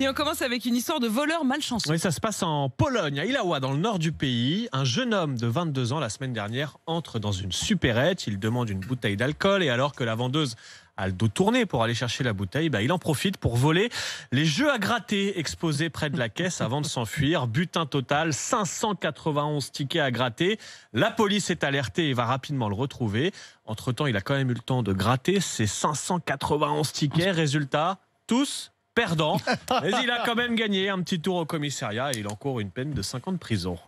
Et on commence avec une histoire de voleur malchanceux. Oui, ça se passe en Pologne, à Ilawa, dans le nord du pays. Un jeune homme de 22 ans, la semaine dernière, entre dans une supérette. Il demande une bouteille d'alcool et alors que la vendeuse a le dos tourné pour aller chercher la bouteille, bah, il en profite pour voler les jeux à gratter exposés près de la caisse avant de s'enfuir. Butin total, 591 tickets à gratter. La police est alertée et va rapidement le retrouver. Entre-temps, il a quand même eu le temps de gratter ses 591 tickets. Résultat, tous perdant. Mais il a quand même gagné un petit tour au commissariat et il encourt une peine de 5 ans de prison.